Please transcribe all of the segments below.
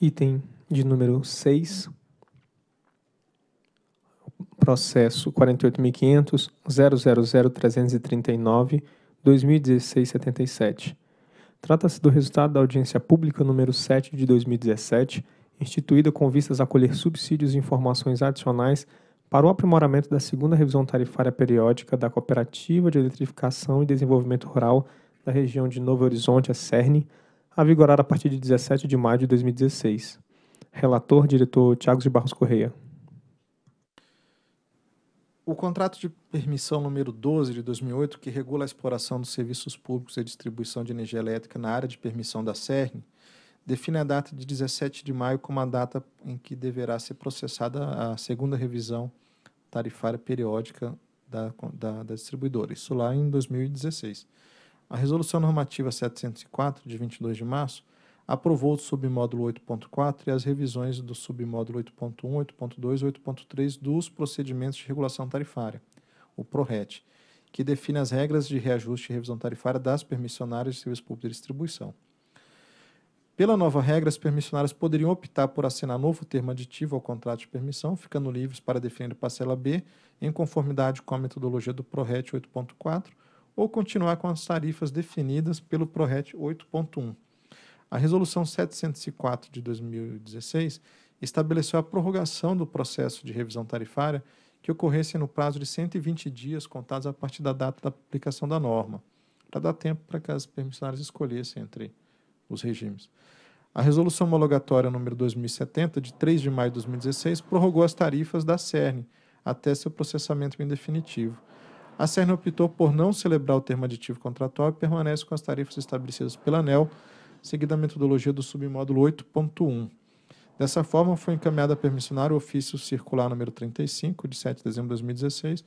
Item de número 6, processo 48.500.000.339.2016-77. Trata-se do resultado da audiência pública número 7 de 2017, instituída com vistas a colher subsídios e informações adicionais para o aprimoramento da segunda revisão tarifária periódica da Cooperativa de Eletrificação e Desenvolvimento Rural da região de Novo Horizonte, a CERN, a vigorar a partir de 17 de maio de 2016. Relator, diretor Tiago de Barros Correia. O contrato de permissão número 12 de 2008, que regula a exploração dos serviços públicos e distribuição de energia elétrica na área de permissão da CERN, define a data de 17 de maio como a data em que deverá ser processada a segunda revisão tarifária periódica da, da, da distribuidora. Isso lá em 2016. A Resolução Normativa 704, de 22 de março, aprovou o submódulo 8.4 e as revisões do submódulo 8.1, 8.2 e 8.3 dos procedimentos de regulação tarifária, o PRORET, que define as regras de reajuste e revisão tarifária das permissionárias de serviço público de distribuição. Pela nova regra, as permissionárias poderiam optar por assinar novo termo aditivo ao contrato de permissão, ficando livres para definir parcela B, em conformidade com a metodologia do ProRet 8.4, ou continuar com as tarifas definidas pelo ProRet 8.1. A Resolução 704 de 2016 estabeleceu a prorrogação do processo de revisão tarifária que ocorresse no prazo de 120 dias contados a partir da data da aplicação da norma, para dar tempo para que as permissionárias escolhessem entre os regimes. A resolução homologatória número 2070, de 3 de maio de 2016, prorrogou as tarifas da CERN até seu processamento definitivo a CERN optou por não celebrar o termo aditivo contratual e permanece com as tarifas estabelecidas pela ANEL, seguida a metodologia do submódulo 8.1. Dessa forma, foi encaminhada a permissionário o ofício circular número 35, de 7 de dezembro de 2016,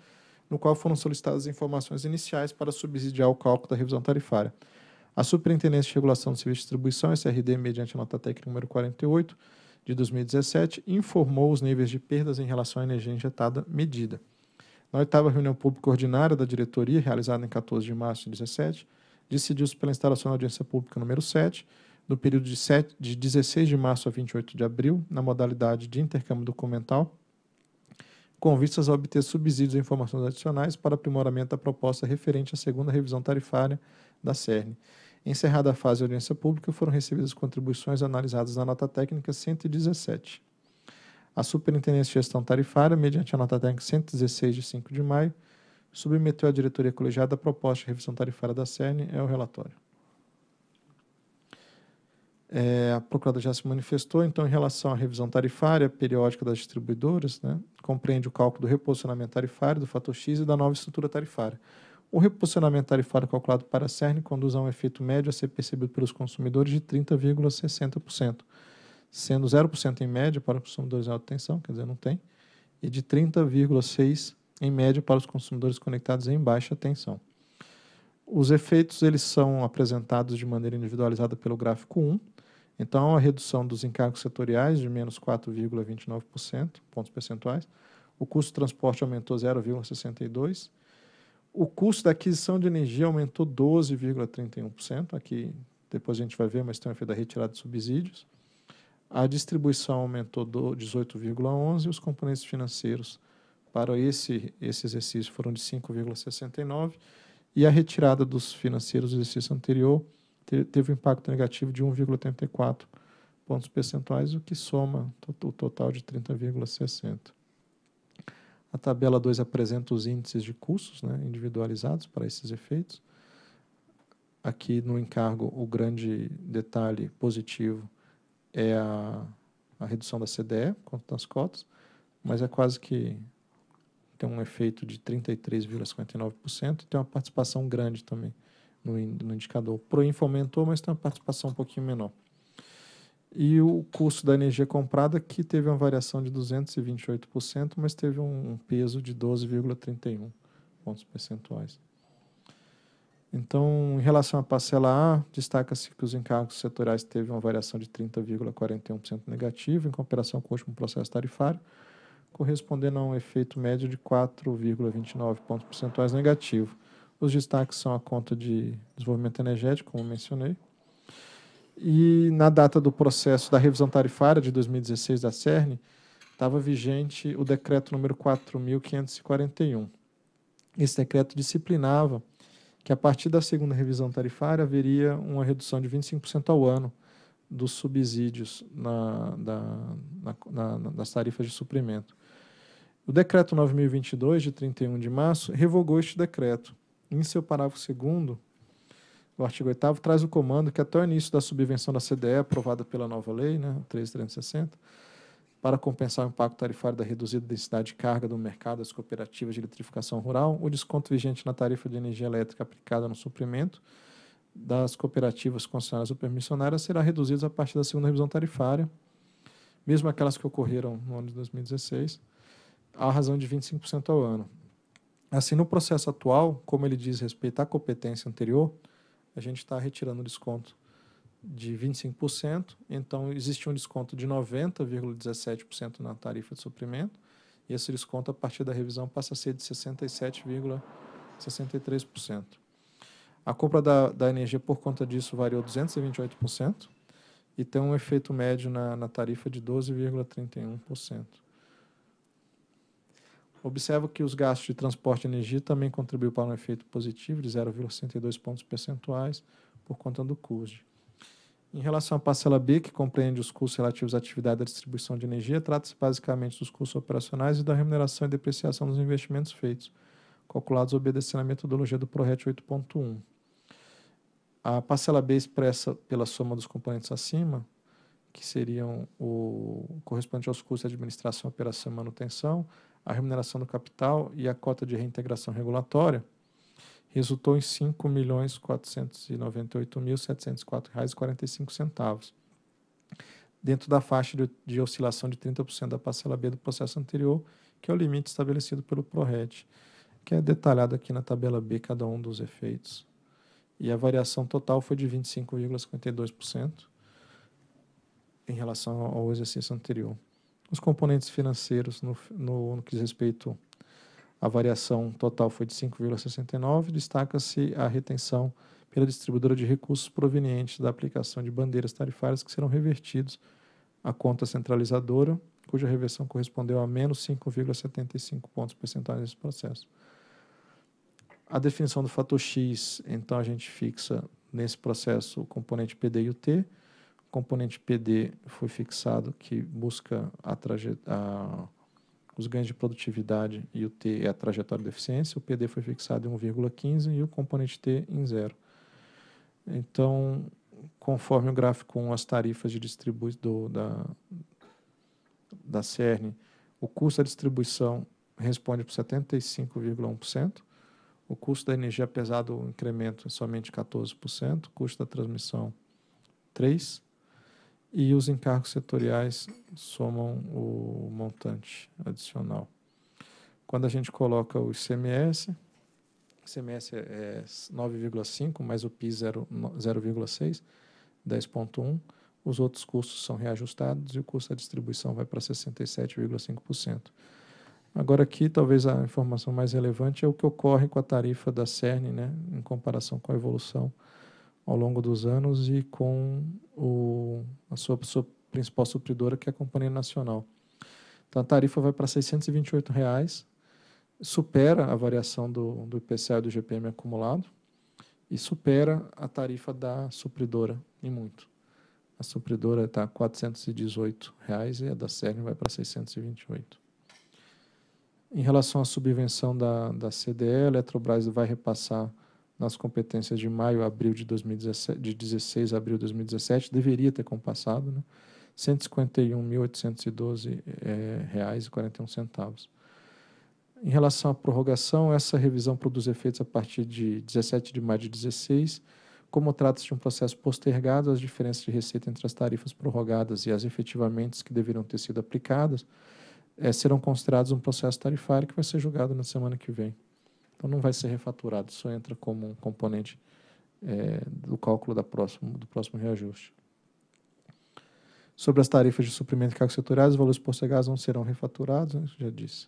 no qual foram solicitadas informações iniciais para subsidiar o cálculo da revisão tarifária. A Superintendência de Regulação do Serviço de Distribuição, SRD, mediante a nota técnica número 48 de 2017, informou os níveis de perdas em relação à energia injetada medida. Na oitava reunião pública ordinária da diretoria, realizada em 14 de março de 17, decidiu-se pela instalação da audiência pública número 7, no período de, 7, de 16 de março a 28 de abril, na modalidade de intercâmbio documental, com vistas a obter subsídios e informações adicionais para aprimoramento da proposta referente à segunda revisão tarifária da CERN. Encerrada a fase de audiência pública, foram recebidas contribuições analisadas na nota técnica 117 a Superintendência de Gestão Tarifária, mediante a nota técnica 116 de 5 de maio, submeteu à diretoria colegiada a proposta de revisão tarifária da CERN, é o relatório. É, a Procuradoria já se manifestou, então, em relação à revisão tarifária periódica das distribuidoras, né, compreende o cálculo do reposicionamento tarifário, do fator X e da nova estrutura tarifária. O reposicionamento tarifário calculado para a CERN conduz a um efeito médio a ser percebido pelos consumidores de 30,60%, sendo 0% em média para os consumidores em alta tensão, quer dizer, não tem, e de 30,6% em média para os consumidores conectados em baixa tensão. Os efeitos eles são apresentados de maneira individualizada pelo gráfico 1, então a redução dos encargos setoriais de menos 4,29%, pontos percentuais, o custo de transporte aumentou 0,62%, o custo da aquisição de energia aumentou 12,31%, aqui depois a gente vai ver, mas tem o efeito da retirada de subsídios, a distribuição aumentou 18,11 e os componentes financeiros para esse, esse exercício foram de 5,69 e a retirada dos financeiros do exercício anterior teve um impacto negativo de 1,84 pontos percentuais, o que soma o total de 30,60. A tabela 2 apresenta os índices de custos né, individualizados para esses efeitos. Aqui no encargo, o grande detalhe positivo é a, a redução da CDE, quanto das cotas, mas é quase que tem um efeito de 33,59% e tem uma participação grande também no, no indicador. O Proinfo aumentou, mas tem uma participação um pouquinho menor. E o custo da energia comprada, que teve uma variação de 228%, mas teve um, um peso de 12,31 pontos percentuais. Então, em relação à parcela A, destaca-se que os encargos setoriais teve uma variação de 30,41% negativa em comparação com o último processo tarifário, correspondendo a um efeito médio de 4,29 pontos percentuais negativo. Os destaques são a conta de desenvolvimento energético, como mencionei, e na data do processo da revisão tarifária de 2016 da CERN, estava vigente o decreto número 4.541. Esse decreto disciplinava que a partir da segunda revisão tarifária haveria uma redução de 25% ao ano dos subsídios na, da, na, na, das tarifas de suprimento. O decreto 9022, de 31 de março, revogou este decreto. Em seu parágrafo 2, o artigo 8 traz o comando que até o início da subvenção da CDE, aprovada pela nova lei, né, 13360, para compensar o impacto tarifário da reduzida densidade de carga do mercado das cooperativas de eletrificação rural, o desconto vigente na tarifa de energia elétrica aplicada no suprimento das cooperativas concessionárias ou permissionárias será reduzido a partir da segunda revisão tarifária, mesmo aquelas que ocorreram no ano de 2016, à razão de 25% ao ano. Assim, no processo atual, como ele diz respeito à competência anterior, a gente está retirando o desconto de 25%, então existe um desconto de 90,17% na tarifa de suprimento, e esse desconto, a partir da revisão, passa a ser de 67,63%. A compra da, da energia, por conta disso, variou 228% e tem um efeito médio na, na tarifa de 12,31%. Observo que os gastos de transporte e energia também contribuíram para um efeito positivo de 0,62 pontos percentuais por conta do CUSD. Em relação à parcela B, que compreende os custos relativos à atividade da distribuição de energia, trata-se basicamente dos custos operacionais e da remuneração e depreciação dos investimentos feitos, calculados obedecendo à metodologia do ProRet 8.1. A parcela B expressa pela soma dos componentes acima, que seriam o correspondente aos custos de administração, operação e manutenção, a remuneração do capital e a cota de reintegração regulatória, resultou em R$ 5.498.704,45, dentro da faixa de, de oscilação de 30% da parcela B do processo anterior, que é o limite estabelecido pelo PRORED, que é detalhado aqui na tabela B cada um dos efeitos. E a variação total foi de 25,52% em relação ao exercício anterior. Os componentes financeiros no, no, no que diz respeito a variação total foi de 5,69, destaca-se a retenção pela distribuidora de recursos provenientes da aplicação de bandeiras tarifárias que serão revertidos à conta centralizadora, cuja reversão correspondeu a menos 5,75 pontos percentuais nesse processo. A definição do fator X, então, a gente fixa nesse processo o componente PD e o T. O componente PD foi fixado que busca a trajetória os ganhos de produtividade e o T é a trajetória de eficiência, o PD foi fixado em 1,15 e o componente T em zero. Então, conforme o gráfico com as tarifas de distribuição da, da CERN, o custo da distribuição responde por 75,1%, o custo da energia pesado o incremento é somente 14%, o custo da transmissão 3%, e os encargos setoriais somam o montante adicional. Quando a gente coloca o ICMS, ICMS é 9,5 mais o PIS 0,6, 10,1. Os outros custos são reajustados e o custo da distribuição vai para 67,5%. Agora aqui, talvez a informação mais relevante é o que ocorre com a tarifa da CERN, né, em comparação com a evolução ao longo dos anos e com o, a sua, sua principal supridora, que é a Companhia Nacional. Então, a tarifa vai para R$ 628, reais, supera a variação do, do IPCA e do GPM acumulado e supera a tarifa da supridora em muito. A supridora está R$ 418 reais, e a da CERN vai para R$ 628. Em relação à subvenção da, da CDE, a Eletrobras vai repassar nas competências de maio a abril de, 2017, de 16 a abril de 2017, deveria ter compassado, né? R$ 151.812,41. É, reais e 41 centavos. Em relação à prorrogação, essa revisão produz efeitos a partir de 17 de maio de 2016. Como trata-se de um processo postergado, as diferenças de receita entre as tarifas prorrogadas e as efetivamente que deveriam ter sido aplicadas é, serão consideradas um processo tarifário que vai ser julgado na semana que vem. Então não vai ser refaturado, só entra como um componente é, do cálculo da próximo, do próximo reajuste. Sobre as tarifas de suprimento de cargos setoriais, os valores postergados não serão refaturados, né, já disse.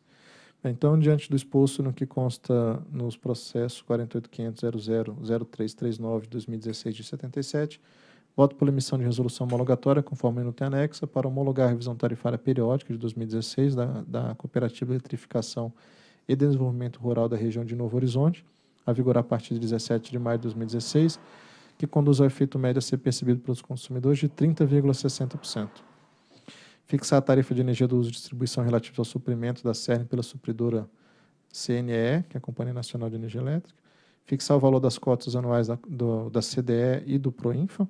Então, diante do exposto no que consta nos processos 48.500.00.0339/2016 de 77, voto pela emissão de resolução homologatória, conforme não tem anexa, para homologar a revisão tarifária periódica de 2016 da, da Cooperativa de Eletrificação e Desenvolvimento Rural da região de Novo Horizonte, a vigorar a partir de 17 de maio de 2016, que conduz ao efeito médio a ser percebido pelos consumidores de 30,60%. Fixar a tarifa de energia do uso e distribuição relativa ao suprimento da CERN pela supridora CNE, que é a Companhia Nacional de Energia Elétrica. Fixar o valor das cotas anuais da, do, da CDE e do Proinfa.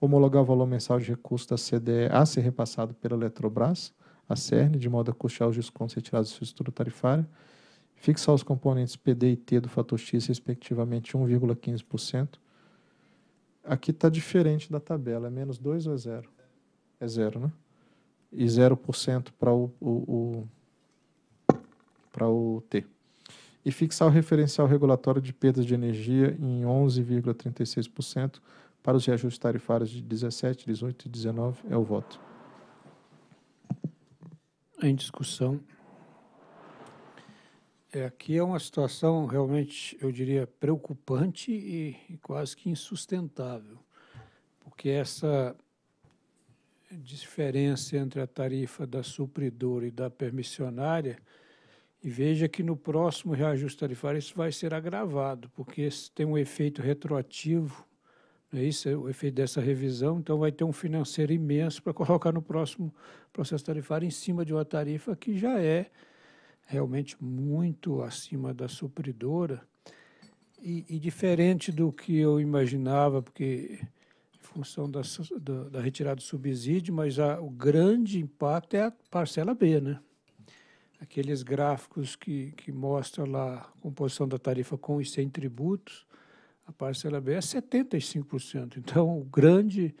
Homologar o valor mensal de recursos da CDE a ser repassado pela Eletrobras, a CERN, de modo a custear os descontos retirados da sua estrutura tarifária fixar os componentes PD e T do fator X, respectivamente, 1,15%. Aqui está diferente da tabela, é menos 2 ou é zero? É zero, né? E 0% para o, o, o, pra o T. E fixar o referencial regulatório de perdas de energia em 11,36% para os reajustes tarifários de 17, 18 e 19 é o voto. Em discussão. É, aqui é uma situação realmente, eu diria, preocupante e, e quase que insustentável, porque essa diferença entre a tarifa da supridora e da permissionária, e veja que no próximo reajuste tarifário isso vai ser agravado, porque tem um efeito retroativo, é isso é o efeito dessa revisão, então vai ter um financeiro imenso para colocar no próximo processo tarifário em cima de uma tarifa que já é realmente muito acima da supridora e, e diferente do que eu imaginava, porque em função da, da, da retirada do subsídio, mas a, o grande impacto é a parcela B, né? Aqueles gráficos que, que mostram lá a composição da tarifa com e sem tributos, a parcela B é 75%. Então, o grande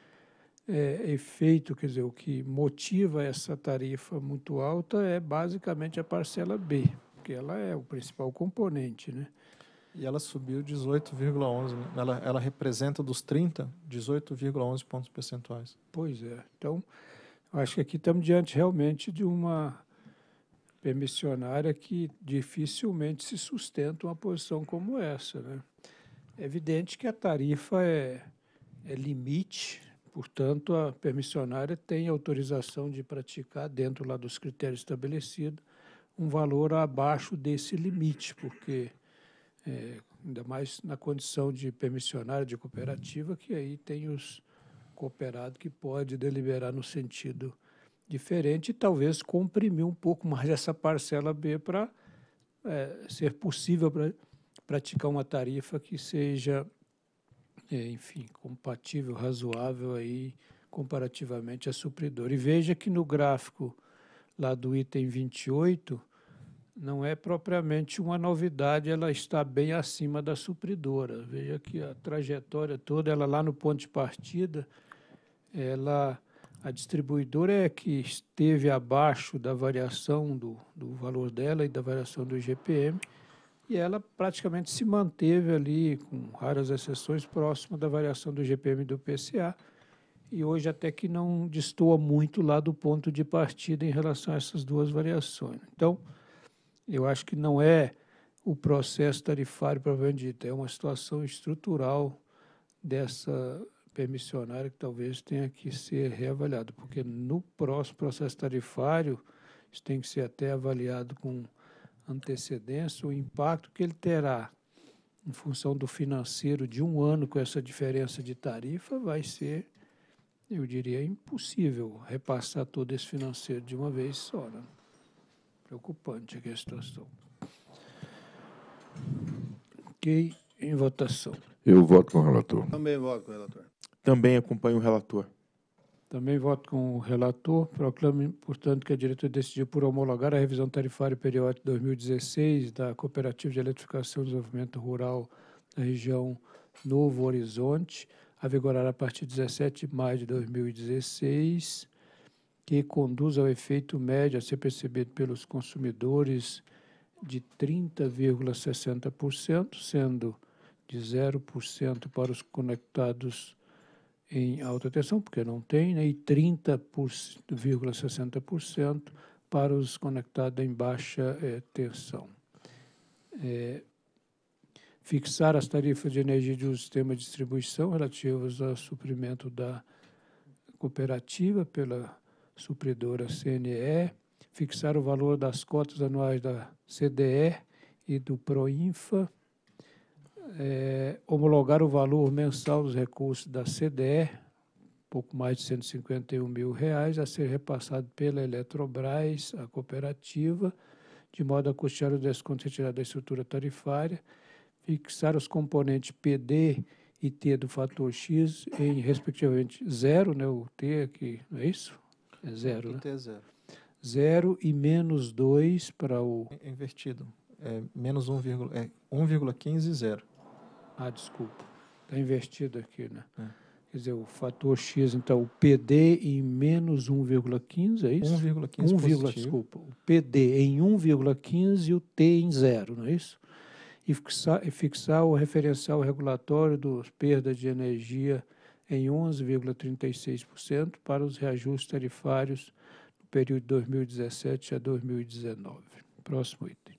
é, efeito, quer dizer, o que motiva essa tarifa muito alta é basicamente a parcela B, porque ela é o principal componente, né? E ela subiu 18,11. Né? Ela, ela representa dos 30, 18,11 pontos percentuais. Pois é. Então, acho que aqui estamos diante realmente de uma permissionária que dificilmente se sustenta uma posição como essa. Né? É evidente que a tarifa é, é limite Portanto, a permissionária tem autorização de praticar, dentro lá dos critérios estabelecidos, um valor abaixo desse limite, porque, é, ainda mais na condição de permissionária de cooperativa, que aí tem os cooperados que pode deliberar no sentido diferente e talvez comprimir um pouco mais essa parcela B para é, ser possível pra, praticar uma tarifa que seja é, enfim, compatível, razoável aí comparativamente a é supridor. E veja que no gráfico lá do item 28, não é propriamente uma novidade, ela está bem acima da supridora. Veja que a trajetória toda, ela lá no ponto de partida, ela a distribuidora é que esteve abaixo da variação do, do valor dela e da variação do GPM, e ela praticamente se manteve ali, com raras exceções, próxima da variação do GPM do PCA, e hoje até que não destoa muito lá do ponto de partida em relação a essas duas variações. Então, eu acho que não é o processo tarifário propriamente dito, é uma situação estrutural dessa permissionária que talvez tenha que ser reavaliado, porque no próximo processo tarifário, isso tem que ser até avaliado com antecedência, o impacto que ele terá em função do financeiro de um ano com essa diferença de tarifa, vai ser, eu diria, impossível repassar todo esse financeiro de uma vez só. Né? Preocupante aqui a situação. Ok, em votação. Eu voto com o relator. Também voto com o relator. Também acompanho o relator. Também voto com o relator. Proclame, portanto, que a diretoria decidiu por homologar a revisão tarifária periódica 2016 da Cooperativa de Eletrificação e Desenvolvimento Rural da região Novo Horizonte, a vigorar a partir de 17 de maio de 2016, que conduz ao efeito médio a ser percebido pelos consumidores de 30,60%, sendo de 0% para os conectados em alta tensão, porque não tem, né, e 30,60% para os conectados em baixa é, tensão. É, fixar as tarifas de energia de um sistema de distribuição relativas ao suprimento da cooperativa pela supridora CNE, fixar o valor das cotas anuais da CDE e do PROINFA, é, homologar o valor mensal dos recursos da CDE, pouco mais de 151 mil reais, a ser repassado pela Eletrobras, a cooperativa, de modo a custear o desconto retirado da estrutura tarifária, fixar os componentes PD e T do fator X em, respectivamente, zero, né, o T aqui, não é isso? É zero, né? T é zero. Zero e menos 2 para o... É invertido, é menos 1,15 é, e zero. Ah, desculpa. Está invertido aqui, né? É. Quer dizer, o fator X, então, o PD em menos 1,15, é isso? 1,15 1,5. Desculpa, o PD em 1,15 e o T em zero, não é isso? E fixar, e fixar o referencial regulatório dos perdas de energia em 11,36% para os reajustes tarifários no período de 2017 a 2019. Próximo item.